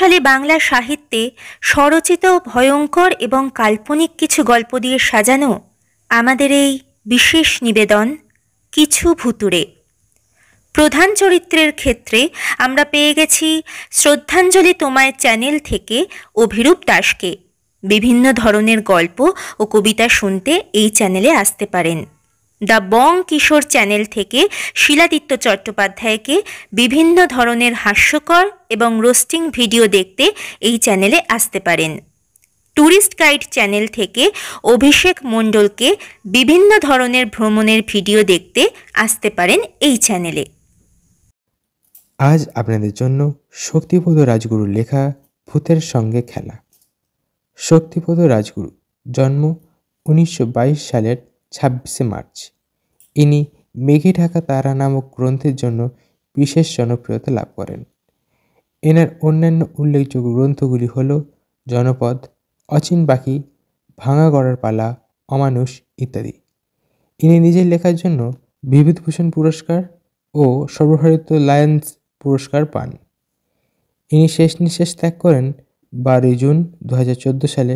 প্রভাবশালী বাংলা সাহিত্যে স্বরচিত ভয়ঙ্কর এবং কাল্পনিক কিছু গল্প দিয়ে সাজানো আমাদের এই বিশেষ নিবেদন কিছু ভুতুরে প্রধান চরিত্রের ক্ষেত্রে আমরা পেয়ে গেছি শ্রদ্ধাঞ্জলি তোমায় চ্যানেল থেকে অভিরূপ দাসকে বিভিন্ন ধরনের গল্প ও কবিতা শুনতে এই চ্যানেলে আসতে পারেন দ্য বং কিশোর চ্যানেল থেকে শিলাদিত্য চট্টোপাধ্যায়কে বিভিন্ন ধরনের হাস্যকর এবং রোস্টিং ভিডিও দেখতে এই চ্যানেলে আসতে পারেন ট্যুরিস্ট গাইড চ্যানেল থেকে অভিষেক মণ্ডলকে বিভিন্ন ধরনের ভ্রমণের ভিডিও দেখতে আসতে পারেন এই চ্যানেলে আজ আপনাদের জন্য শক্তিপদ রাজগুরুর লেখা ভূতের সঙ্গে খেলা শক্তিপদ রাজগুরু জন্ম উনিশশো সালের ছাব্বিশে মার্চ ইনি মেঘে ঢাকা তারা নামক গ্রন্থের জন্য বিশেষ জনপ্রিয়তা লাভ করেন এনার অন্যান্য উল্লেখযোগ্য গ্রন্থগুলি হল জনপদ অচিন বাকি ভাঙা গড়ার পালা অমানুষ ইত্যাদি ইনি নিজের লেখার জন্য বিভূতভূষণ পুরস্কার ও সর্বভারতীয় লায়ন্স পুরস্কার পান ইনি শেষ নিঃশ্বাস ত্যাগ করেন বারোই জুন দু সালে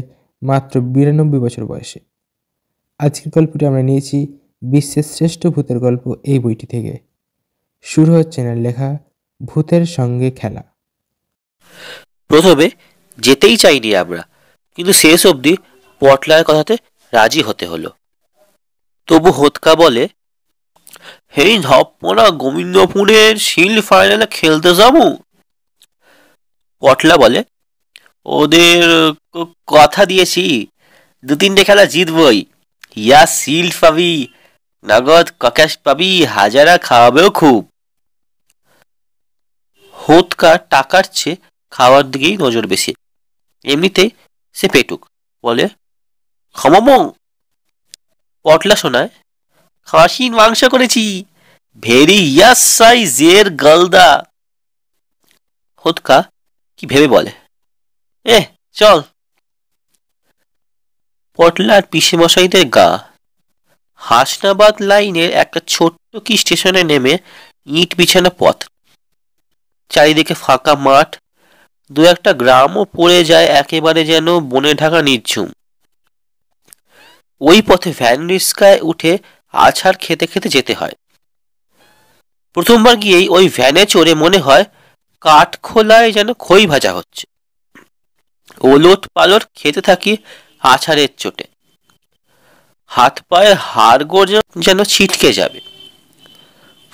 মাত্র বিরানব্বই বছর বয়সে আজকের গল্পটি আমরা নিয়েছি বিশ্বের শ্রেষ্ঠ ভূতের গল্প এই বইটি থেকে শুরু হচ্ছে না লেখা ভূতের সঙ্গে খেলা প্রথমে যেতেই চাইনি আমরা কিন্তু শেষ অবধি পটলার কথাতে রাজি হতে হলো তবু হোতকা বলে হেই ধপ্পনা গোবিন্দপুরের শিল ফাইনালে খেলতে যাব পটলা বলে ওদের কথা দিয়েছি দু তিনটে খেলা জিতবই ইয়া সিল্ড পাবি নগদ ককাশ পাবি হাজারা খাওয়াবেও খুব হোতকা টাকার চেয়ে খাওয়ার দিকেই নজর বেশি এমনিতে সে পেটুক বলে ক্ষমামং পটলা শোনায় খাসি মাংস করেছি ভেরি ইয়াস জের গলদা হোতকা কি ভেবে বলে এ চল পটলার মশাইদের গা হাসনাবাদ লাইনের একটা ছোট্ট কি স্টেশনে নেমে ইট বিছানো পথ চারিদিকে ফাঁকা মাঠ দু একটা গ্রামও পড়ে যায় একেবারে যেন বনে ঢাকা নির্ঝুম ওই পথে ভ্যান রিস্কায় উঠে আছাড় খেতে খেতে যেতে হয় প্রথমবার গিয়েই ওই ভ্যানে চড়ে মনে হয় কাঠখোলায় যেন খই ভাজা হচ্ছে ওলট পালট খেতে থাকি আছাড়ের চোটে হাত পায়ের হাড় গড় যেন ছিটকে যাবে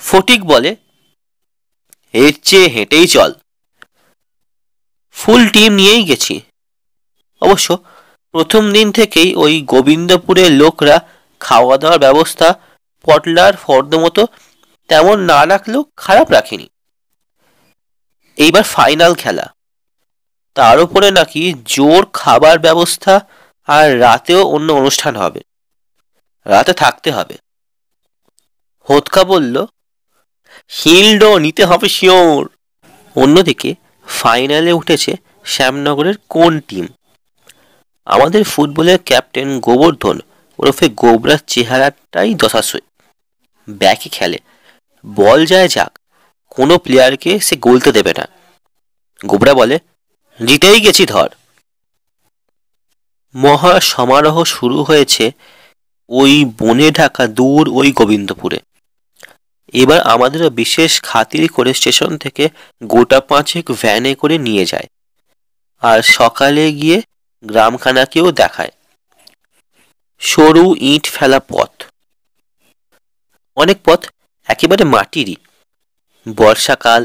ফটিক বলে এর চেয়ে হেঁটেই চল ফুল টিম নিয়েই গেছি অবশ্য প্রথম দিন থেকেই ওই গোবিন্দপুরের লোকরা খাওয়া দাওয়ার ব্যবস্থা পটলার ফর্দ মতো তেমন না রাখলেও খারাপ রাখেনি এইবার ফাইনাল খেলা তার উপরে নাকি জোর খাবার ব্যবস্থা আর রাতেও অন্য অনুষ্ঠান হবে রাতে থাকতে হবে হোতকা বলল হিলডো নিতে হবে শিওর অন্যদিকে ফাইনালে উঠেছে শ্যামনগরের কোন টিম আমাদের ফুটবলের ক্যাপ্টেন গোবর্ধন ওরফে গোবরার চেহারাটাই দশাশয় ব্যাকে খেলে বল যায় যাক কোনো প্লেয়ারকে সে গোলতে দেবে না গোবরা বলে জিতেই গেছি ধর মহা সমারোহ শুরু হয়েছে ওই বনে ঢাকা দূর ওই গোবিন্দপুরে এবার আমাদেরও বিশেষ খাতির করে স্টেশন থেকে গোটা পাঁচেক ভ্যানে করে নিয়ে যায় আর সকালে গিয়ে গ্রামখানাকেও দেখায় সরু ইট ফেলা পথ অনেক পথ একেবারে মাটিরই বর্ষাকাল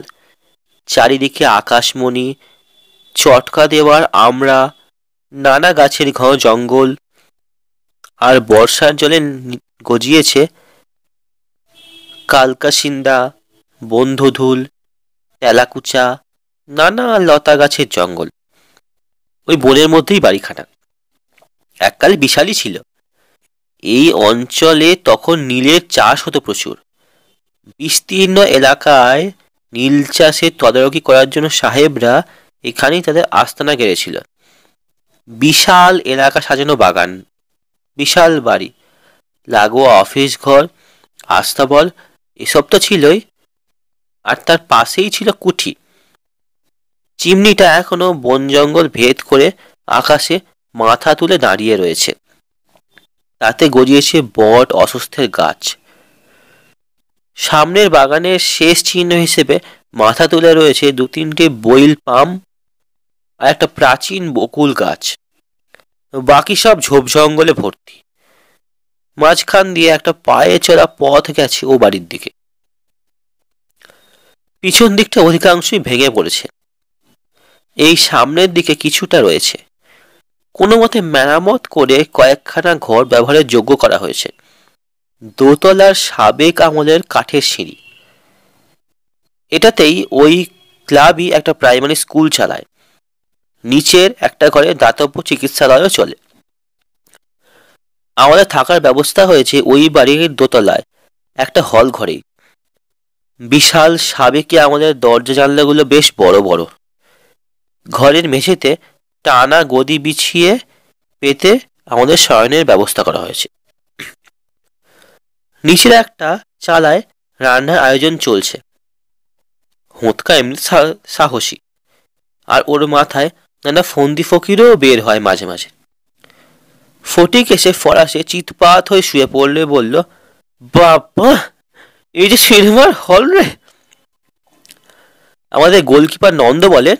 চারিদিকে আকাশমণি চটকা দেওয়ার আমরা নানা গাছের ঘন জঙ্গল আর বর্ষার জলে গজিয়েছে কালকাসিন্দা বন্ধুধুল তেলাকুচা নানা লতা গাছের জঙ্গল ওই বনের মধ্যেই বাড়িখানা এককালে বিশালই ছিল এই অঞ্চলে তখন নীলের চাষ হতো প্রচুর বিস্তীর্ণ এলাকায় নীল চাষে তদারকি করার জন্য সাহেবরা এখানেই তাদের আস্তানা গেড়েছিল বিশাল এলাকা সাজানো বাগান বিশাল বাড়ি লাগোয়া অফিস ঘর আস্তাবল এসব তো ছিলই আর তার পাশেই ছিল কুঠি চিমনিটা এখনো বন জঙ্গল ভেদ করে আকাশে মাথা তুলে দাঁড়িয়ে রয়েছে তাতে গড়িয়েছে বট অসুস্থের গাছ সামনের বাগানের শেষ চিহ্ন হিসেবে মাথা তুলে রয়েছে দু তিনটে বইল পাম আর একটা প্রাচীন বকুল গাছ বাকি সব ঝোপ জঙ্গলে ভর্তি মাঝখান দিয়ে একটা পায়ে চড়া পথ গেছে ও বাড়ির দিকে পিছন দিকটা অধিকাংশই ভেঙে পড়েছে এই সামনের দিকে কিছুটা রয়েছে কোনো মতে মেরামত করে কয়েকখানা ঘর ব্যবহারের যোগ্য করা হয়েছে দোতলার সাবেক আমলের কাঠের সিঁড়ি এটাতেই ওই ক্লাবই একটা প্রাইমারি স্কুল চালায় নিচের একটা ঘরে দাতব্য চিকিৎসালয়ও চলে আমাদের থাকার ব্যবস্থা হয়েছে ওই বাড়ির দোতলায় একটা হল ঘরে বিশাল সাবেকে আমাদের দরজা জানলাগুলো বেশ বড় বড় ঘরের মেঝেতে টানা গদি বিছিয়ে পেতে আমাদের শয়নের ব্যবস্থা করা হয়েছে নিচের একটা চালায় রান্নার আয়োজন চলছে হুঁতকা এমনি সাহসী আর ওর মাথায় নানা ফন্দি ফকিরও বের হয় মাঝে মাঝে ফটিক এসে ফরাসে চিৎপাত হয়ে শুয়ে পড়লে বলল বাবা এই যে সিনেমার হল রে আমাদের গোলকিপার নন্দ বলেন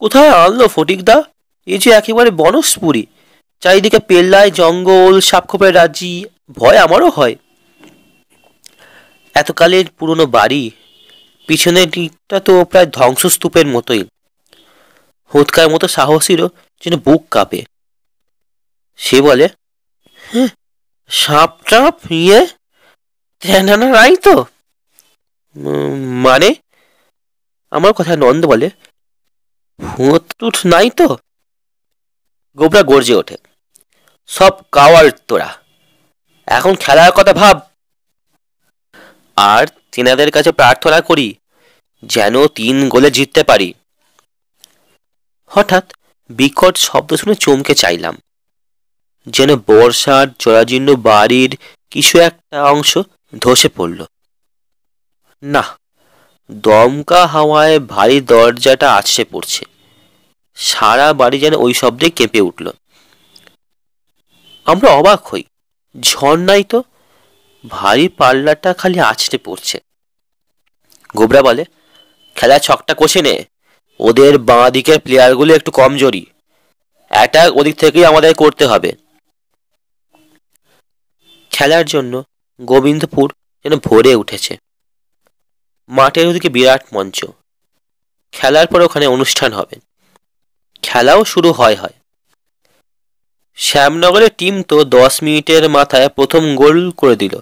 কোথায় আনলো ফটিকদা এই যে একেবারে বনস্পুরী চারিদিকে পেল্লায় জঙ্গল সাপখোপের রাজি ভয় আমারও হয় এতকালের পুরনো বাড়ি পিছনের দিকটা তো প্রায় ধ্বংসস্তূপের মতোই হুৎকার মতো সাহসীরও যেন বুক কাঁপে সে বলে হ্যাঁ সাপ টাপ ইয়ে ধ্যানানা রাই তো মানে আমার কথা নন্দ বলে ভূত টুট নাই তো গোবরা গর্জে ওঠে সব কাওয়ার তোরা এখন খেলার কথা ভাব আর তেনাদের কাছে প্রার্থনা করি যেন তিন গোলে জিততে পারি হঠাৎ বিকট শব্দ শুনে চমকে চাইলাম যেন বর্ষার জরাজীর্ণ বাড়ির কিছু একটা অংশ ধসে পড়ল না দমকা হাওয়ায় ভারী দরজাটা আছড়ে পড়ছে সারা বাড়ি যেন ওই শব্দে কেঁপে উঠল আমরা অবাক হই ঝর্ণাই তো ভারী পাল্লাটা খালি আছড়ে পড়ছে গোবরা বলে খেলা ছকটা কষে নে ওদের বাঁ দিকের প্লেয়ারগুলো একটু কমজোরি অ্যাটাক ওদিক থেকেই আমাদের করতে হবে খেলার জন্য গোবিন্দপুর যেন ভরে উঠেছে মাঠের ওদিকে বিরাট মঞ্চ খেলার পর ওখানে অনুষ্ঠান হবে খেলাও শুরু হয় হয় শ্যামনগরের টিম তো দশ মিনিটের মাথায় প্রথম গোল করে দিল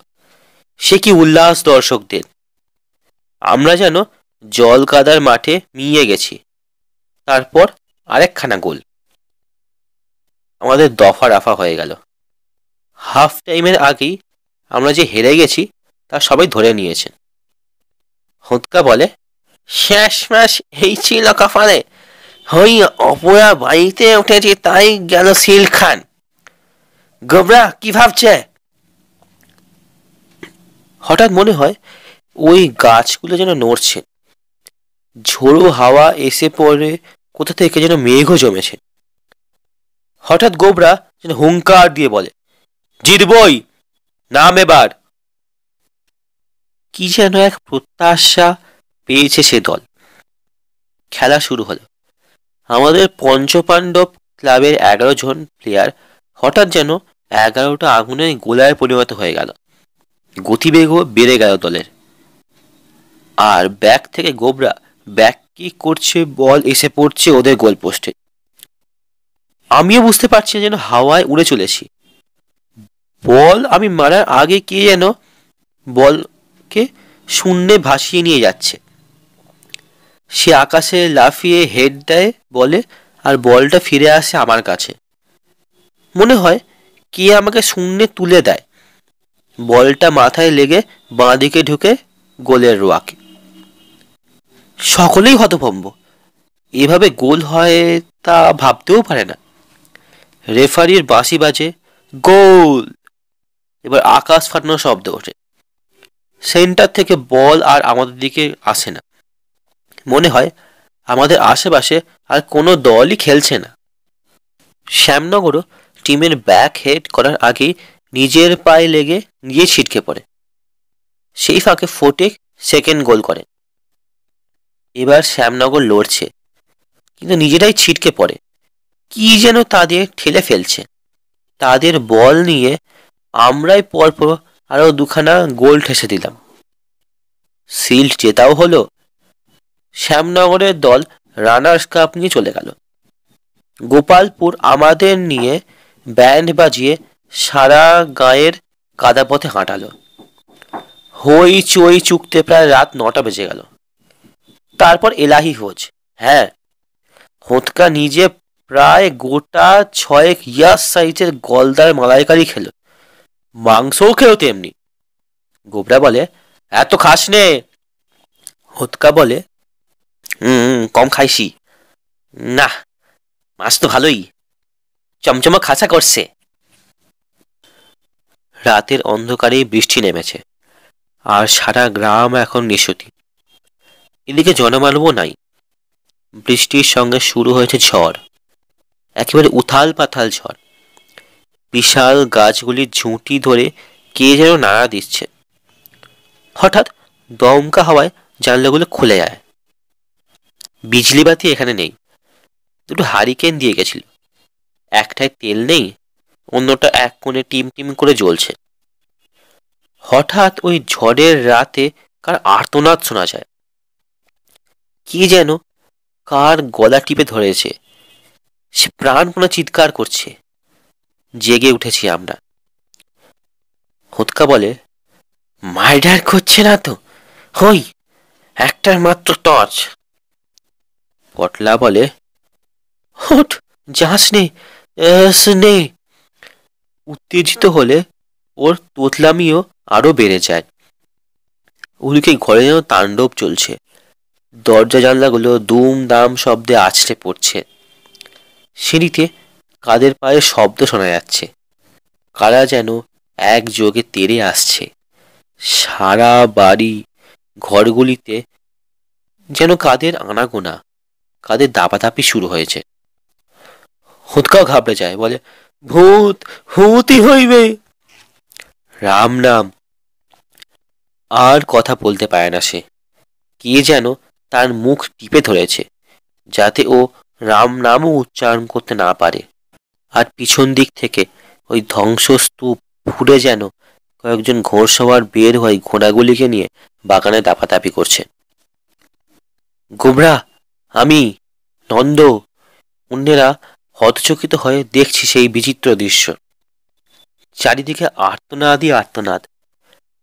সে কি উল্লাস দর্শকদের আমরা যেন জল কাদার মাঠে মিয়ে গেছি তারপর আরেকখানা গোল আমাদের দফা রাফা হয়ে গেল হাফ টাইমের আগেই আমরা যে হেরে গেছি তা সবাই ধরে নিয়েছেন হুৎকা বলে শেষ ম্যাচ এই ছিল কাফারে হই অপরা বাড়িতে উঠেছে তাই গেল সিল খান গোবরা কি ভাবছে হঠাৎ মনে হয় ওই গাছগুলো যেন নড়ছে ঝোড়ো হাওয়া এসে পড়ে কোথা থেকে যেন মেঘও জমেছে হঠাৎ গোবরা যেন হুঙ্কার দিয়ে বলে জিতবই নাম এবার কি যেন এক প্রত্যাশা পেয়েছে সে দল খেলা শুরু হলো আমাদের পঞ্চপাণ্ডব ক্লাবের এগারো জন প্লেয়ার হঠাৎ যেন এগারোটা আগুনের গোলায় পরিণত হয়ে গেল গতিবেগও বেড়ে গেল দলের আর ব্যাক থেকে গোবরা ব্যাক কি করছে বল এসে পড়ছে ওদের গোল পোস্টে আমিও বুঝতে পারছি যেন হাওয়ায় উড়ে চলেছি বল আমি মারার আগে কে যেন বলকে শূন্যে ভাসিয়ে নিয়ে যাচ্ছে সে আকাশে লাফিয়ে হেড দেয় বলে আর বলটা ফিরে আসে আমার কাছে মনে হয় কে আমাকে শূন্যে তুলে দেয় বলটা মাথায় লেগে বাঁ দিকে ঢুকে গোলের রোয়াকে সকলেই হতভম্ব এভাবে গোল হয় তা ভাবতেও পারে না রেফারির বাঁশি বাজে গোল এবার আকাশ ফাটানো শব্দ ওঠে সেন্টার থেকে বল আর আমাদের দিকে আসে না মনে হয় আমাদের আশেপাশে আর কোনো দলই খেলছে না শ্যামনগরও টিমের ব্যাক হেড করার আগেই নিজের পায়ে লেগে গিয়ে ছিটকে পড়ে সেই ফাঁকে ফোটে সেকেন্ড গোল করে এবার শ্যামনগর লড়ছে কিন্তু নিজেরাই ছিটকে পড়ে কি যেন তাদের ঠেলে ফেলছে তাদের বল নিয়ে আমরাই পরপর আরও দুখানা গোল ঠেসে দিলাম সিল্ড জেতাও হলো শ্যামনগরের দল রানার্স কাপ নিয়ে চলে গেল গোপালপুর আমাদের নিয়ে ব্যান্ড বাজিয়ে সারা গায়ের কাদাপথে হাঁটালো হই চই চুকতে প্রায় রাত নটা বেজে গেল তারপর এলাহি হোজ হ্যাঁ হোঁতকা নিজে প্রায় গোটা ছয়েক ইয়াস সাইজের গলদার মালাইকারি খেল মাংসও খেলো তেমনি গোবরা বলে এত খাস নে হোতকা বলে হুম কম খাইছি না মাছ তো ভালোই চমচমা খাসা করছে রাতের অন্ধকারে বৃষ্টি নেমেছে আর সারা গ্রাম এখন নিশুতি এদিকে জনমানবও নাই বৃষ্টির সঙ্গে শুরু হয়েছে ঝড় একেবারে উথাল পাথাল ঝড় বিশাল গাছগুলির ঝুঁটি ধরে কে যেন নাড়া দিচ্ছে হঠাৎ দমকা হাওয়ায় জানলাগুলো খুলে যায় বিজলি বাতি এখানে নেই দুটো হারিকেন দিয়ে গেছিল একটায় তেল নেই অন্যটা এক কোণে টিম টিম করে জ্বলছে হঠাৎ ওই ঝড়ের রাতে কার আর্তনাদ শোনা যায় কে যেন কার গলা টিপে ধরেছে সে প্রাণপণে চিৎকার করছে জেগে উঠেছি আমরা হুৎকা বলে মার্ডার করছে না তো হই একটার মাত্র টর্চ পটলা বলে হট যাস নে নে উত্তেজিত হলে ওর তোতলামিও আরও বেড়ে যায় উলুকে ঘরে যেন তাণ্ডব চলছে দরজা জানলাগুলো দুম দাম শব্দে আছড়ে পড়ছে সিঁড়িতে কাদের পায়ে শব্দ শোনা যাচ্ছে কারা যেন একযোগে তেরে আসছে সারা বাড়ি ঘরগুলিতে যেন কাদের আনাগোনা কাদের দাপাদাপি শুরু হয়েছে হুৎকা ঘাবড়ে যায় বলে ভূত হুতি হইবে রাম নাম আর কথা বলতে পারে না সে কে যেন তার মুখ টিপে ধরেছে যাতে ও রাম নামও উচ্চারণ করতে না পারে আর পিছন দিক থেকে ওই ধ্বংসস্তূপ ফুটে যেন কয়েকজন ঘোড়সওয়ার বের হয়ে ঘোড়াগুলিকে নিয়ে বাগানে দাপাতাপি করছে গোমরা আমি নন্দ অন্যেরা হতচকিত হয়ে দেখছি সেই বিচিত্র দৃশ্য চারিদিকে আর্তনাদই আর্তনাদ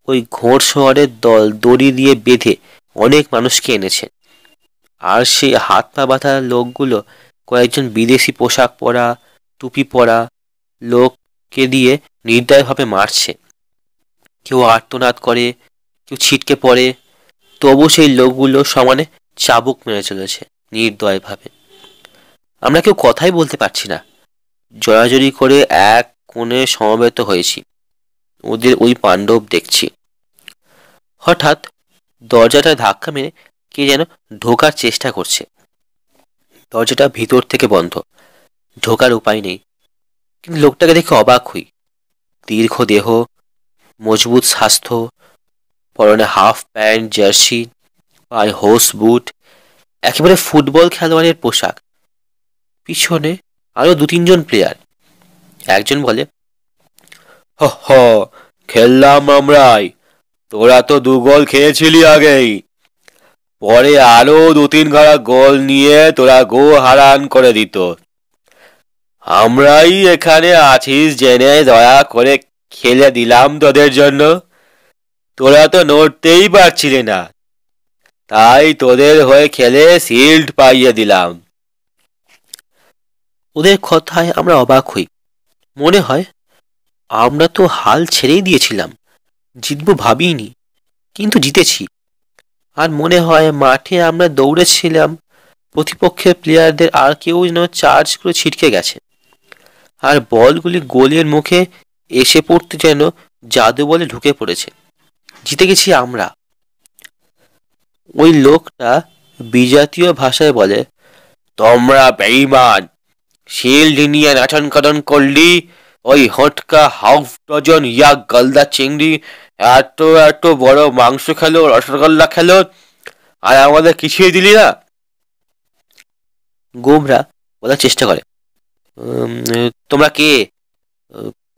ওই ঘোড় শহরের দল দড়ি দিয়ে বেঁধে অনেক মানুষকে এনেছে আর সেই হাত পা বাঁধা লোকগুলো কয়েকজন বিদেশি পোশাক পরা টুপি পরা লোককে দিয়ে নির্দয়ভাবে মারছে কেউ আর্তনাদ করে কেউ ছিটকে পড়ে তবু সেই লোকগুলো সমানে চাবুক মেরে চলেছে নির্দয়ভাবে আমরা কেউ কথাই বলতে পারছি না জড়াজড়ি করে এক কোণে সমবেত হয়েছি ওদের ওই পাণ্ডব দেখছি হঠাৎ দরজাটা ধাক্কা মেরে কে যেন ঢোকার চেষ্টা করছে দরজাটা ভিতর থেকে বন্ধ ঢোকার উপায় নেই কিন্তু লোকটাকে দেখে অবাক হই দীর্ঘ দেহ মজবুত স্বাস্থ্য পরনে হাফ প্যান্ট জার্সি পায়ে হোস বুট একেবারে ফুটবল খেলোয়াড়ের পোশাক পিছনে আরও দু তিনজন প্লেয়ার একজন বলে হ হ্যাঁ, হ্যাঁ, খেললাম আমরাই তোরা তো দু গোল খেয়েছিলি আগেই পরে আরও দু তিন ঘাড়া গোল নিয়ে তোরা গো হারান করে দিত আমরাই এখানে আছিস জেনে দয়া করে খেলে দিলাম তোদের জন্য তোরা তো নড়তেই পারছিলি না তাই তোদের হয়ে খেলে শিল্ড পাইয়ে দিলাম ওদের কথায় আমরা অবাক হই মনে হয় আমরা তো হাল ছেড়েই দিয়েছিলাম জিতবো ভাবিনি কিন্তু জিতেছি আর মনে হয় মাঠে আমরা দৌড়েছিলাম প্রতিপক্ষের প্লেয়ারদের আর কেউ যেন চার্জ করে ছিটকে গেছে আর বলগুলি গোলের মুখে এসে পড়তে যেন জাদু বলে ঢুকে পড়েছে জিতে গেছি আমরা ওই লোকটা বিজাতীয় ভাষায় বলে তোমরা বেইমান শিল্ড নিয়ে নাচন করলি ওই হটকা হাফ ডজন ইয়া গলদা চিংড়ি এত এত বড় মাংস খেলো রসগোল্লা খেলো আর আমাদের কিছুই দিলি না গোমরা বলার চেষ্টা করে তোমরা কে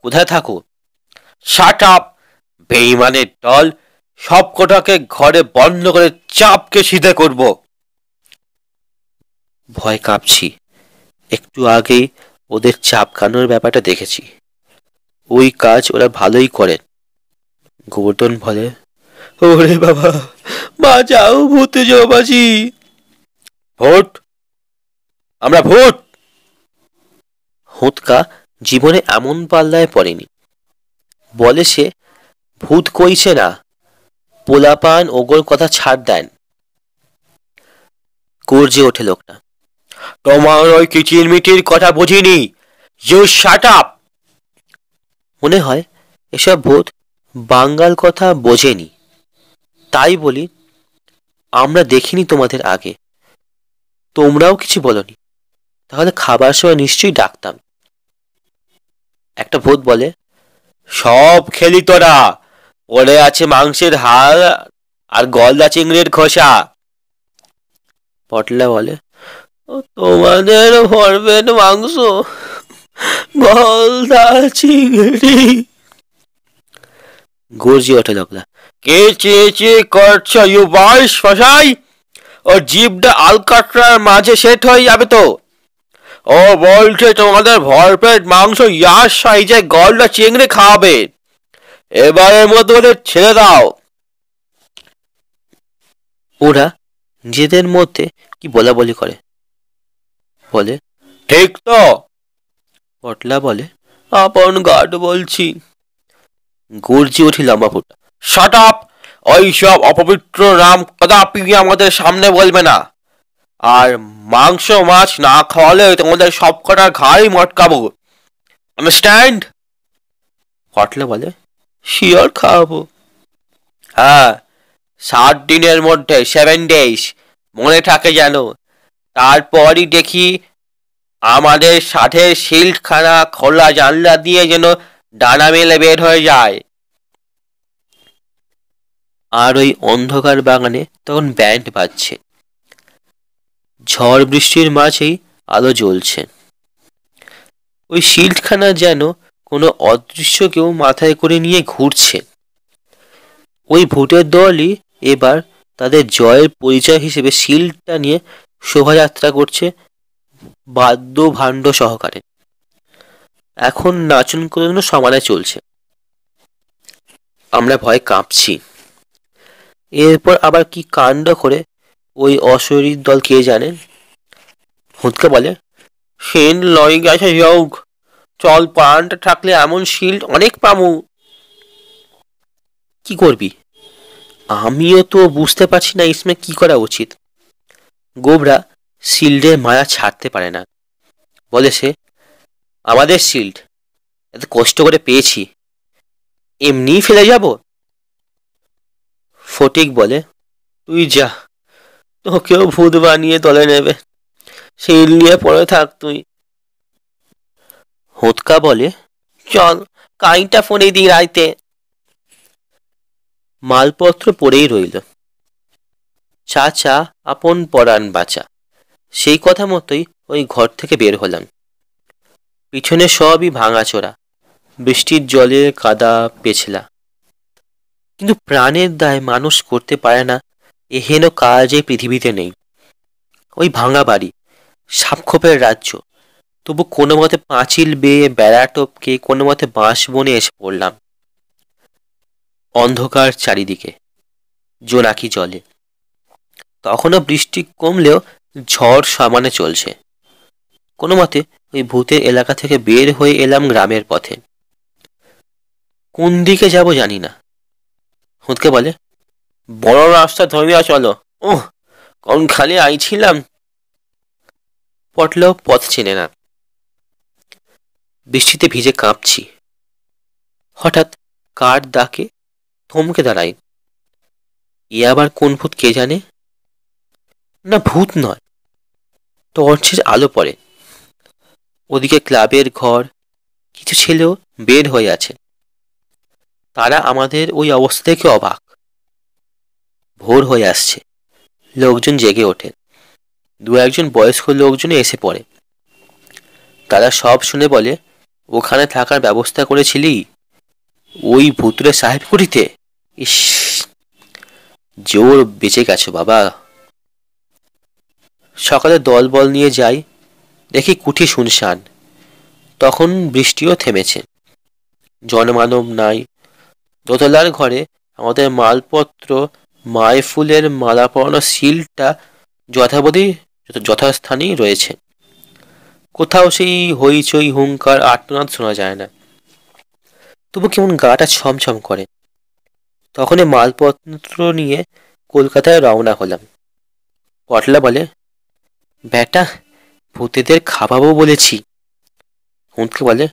কোথায় থাকো শার্ট আপ বেইমানের দল সব কটাকে ঘরে বন্ধ করে চাপকে সিধে করব ভয় কাঁপছি একটু আগেই ওদের চাপ কানোর ব্যাপারটা দেখেছি ওই কাজ ওরা ভালোই করেন গোবর্ধন বলে ওরে বাবা বাঁচাও ভূতে জবাসি ভোট আমরা ভোট হুঁতকা জীবনে এমন পাল্লায় পড়েনি বলে সে ভূত কইছে না পোলাপান ওগোর কথা ছাড় দেন গর্জে ওঠে লোকটা তোমার ওই মিটির কথা বুঝিনি ইউ শাট আপ মনে হয় এসব ভূত বাঙ্গাল কথা বোঝেনি তাই বলি আমরা দেখিনি তোমাদের আগে তোমরাও কিছু বলনি তাহলে খাবার সময় নিশ্চয়ই ডাকতাম একটা ভূত বলে সব খেলি তোরা ওরে আছে মাংসের হাড় আর গলদা চিংড়ির খোসা পটলা বলে তোমাদের ভরবেন মাংস গলদা চিংড়ি গর্জিয়ে ওঠে দগলা কে চেয়ে চেয়ে করছ ইউ বয়স ফসাই ও জীবটা আলকাটরার মাঝে সেট হয়ে যাবে তো ও বলছে তোমাদের ভরপেট মাংস ইয়ার সাইজে গলটা চিংড়ে খাওয়াবে এবারের মতো ওদের ছেড়ে দাও ওরা নিজেদের মধ্যে কি বলা বলি করে বলে ঠিক তো পটলা বলে আপন গার্ড বলছি গর্জে ওঠে লম্বাপুটা শট আপ সব অপবিত্র রাম কদাপি আমাদের সামনে বলবে না আর মাংস মাছ না খাওয়ালে তোমাদের সব কটা ঘাড়ই মটকাবো আন্ডারস্ট্যান্ড কটলে বলে শিওর খাওয়াবো হ্যাঁ সাত দিনের মধ্যে সেভেন ডেজ মনে থাকে যেন তারপরই দেখি আমাদের সাথে শিল্ডখানা খোলা জানলা দিয়ে যেন ডানা মেলে বের হয়ে যায় আর ওই অন্ধকার বাগানে তখন ব্যান্ড বাজছে ঝড় বৃষ্টির মাঝেই আলো জ্বলছে ওই শিল্ডখানা যেন কোনো অদৃশ্য কেউ মাথায় করে নিয়ে ঘুরছে ওই ভোটের দলই এবার তাদের জয়ের পরিচয় হিসেবে শিল্ডটা নিয়ে শোভাযাত্রা করছে বাদ্য ভাণ্ড সহকারে এখন নাচন কুদনো সমানে চলছে আমরা ভয়ে কাঁপছি এরপর আবার কি কাণ্ড করে ওই অশরীর দল কে জানে হুঁতকে বলে সেন লয় গেছে যোগ চল পানটা থাকলে এমন শিল্ড অনেক পামু কি করবি আমিও তো বুঝতে পারছি না ইসমে কি করা উচিত গোবরা শিল্ডের মায়া ছাড়তে পারে না বলে সে আমাদের শিল্ড এত কষ্ট করে পেয়েছি এমনি ফেলে যাব ফটিক বলে তুই যা তোকেও ভূত বানিয়ে তলে নেবে শিল্ড নিয়ে পড়ে থাক তুই হোতকা বলে চল কাইটা ফোনে দিই রাইতে মালপত্র পড়েই রইল চাচা আপন পরাণ বাঁচা সেই কথা মতোই ওই ঘর থেকে বের হলাম পিছনে সবই ভাঙাচোরা বৃষ্টির জলে কাদা পেছলা কিন্তু প্রাণের দায় মানুষ করতে পারে না এহেন কাজ এই পৃথিবীতে নেই ওই ভাঙা বাড়ি সাপখোপের রাজ্য তবু কোনো মতে পাঁচিল বেয়ে বেড়া টপকে কোনো মতে বাঁশ বনে এসে পড়লাম অন্ধকার চারিদিকে জোনাকি জলে তখনও বৃষ্টি কমলেও ঝড় সমানে চলছে কোনো মতে ওই ভূতের এলাকা থেকে বের হয়ে এলাম গ্রামের পথে কোন দিকে যাব জানি না হুঁতকে বলে বড় রাস্তা ধরিয়া চলো ও কোন খালি আইছিলাম পটলেও পথ চেনে না বৃষ্টিতে ভিজে কাঁপছি হঠাৎ কার ডাকে থমকে দাঁড়াই এ আবার কোন ভূত কে জানে না ভূত নয় টর্চের আলো পড়ে ওদিকে ক্লাবের ঘর কিছু ছেলেও বের হয়ে আছে তারা আমাদের ওই অবস্থা থেকে অবাক ভোর হয়ে আসছে লোকজন জেগে ওঠে দু একজন বয়স্ক লোকজন এসে পড়ে তারা সব শুনে বলে ওখানে থাকার ব্যবস্থা করেছিলি ওই ভুতুরে সাহেব করিতে ইস জোর বেঁচে গেছো বাবা সকালে দল বল নিয়ে যায় দেখি কুঠি শুনশান তখন বৃষ্টিও থেমেছে জনমানব নাই দোতলার ঘরে আমাদের মালপত্র মায় ফুলের মালা পড়ানো শিলটা যথাবধি যথাস্থানেই রয়েছে কোথাও সেই হইচই হুঙ্কার আত্মনাদ শোনা যায় না তবু কেমন গাটা ছমছম করে তখনই মালপত্র নিয়ে কলকাতায় রওনা হলাম পটলা বলে বেটা ভূতেদের খাবাবো বলেছি হুঁতকে বলে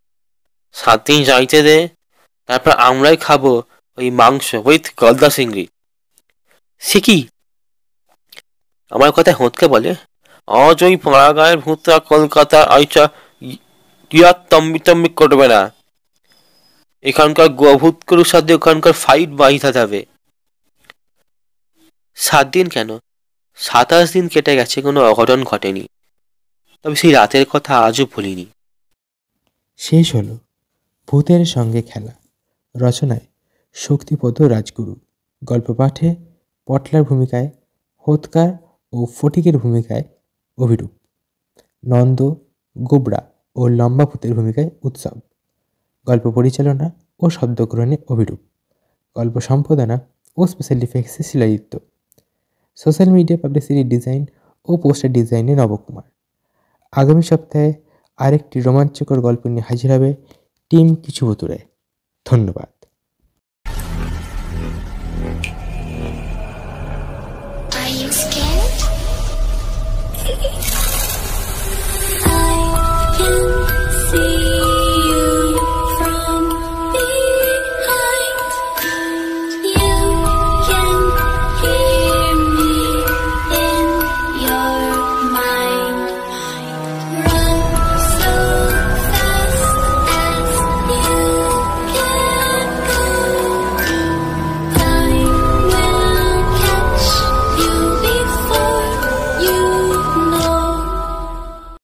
সাত দিন যাইতে দে তারপর আমরাই খাবো ওই মাংস উইথ গলদা চিংড়ি সে কি আমার কথা হোঁতকে বলে আজ ওই পাড়া গায়ের ভূতরা কলকাতা আইচা ইয়া তম্বি তম্বি করবে না এখানকার গোভূতগুলোর সাথে ওখানকার ফাইট বাঁধা যাবে সাত দিন কেন সাতাশ দিন কেটে গেছে কোনো অঘটন ঘটেনি তবে সেই রাতের কথা আজও ভুলিনি শেষ হলো ভূতের সঙ্গে খেলা রচনায় শক্তিপদ রাজগুরু গল্প পাঠে পটলার ভূমিকায় হোৎকার ও ফটিকের ভূমিকায় অভিরূপ নন্দ গোবরা ও লম্বা ভূতের ভূমিকায় উৎসব গল্প পরিচালনা ও শব্দগ্রহণে অভিরূপ গল্প সম্পাদনা ও স্পেশাল ইফেক্টসে Shiladitya social media publicity design ও পোস্টার ডিজাইনে নবকুমার আগামী সপ্তাহে আরেকটি রোমাঞ্চকর গল্প নিয়ে হাজির হবে টিম কিছু ধন্যবাদ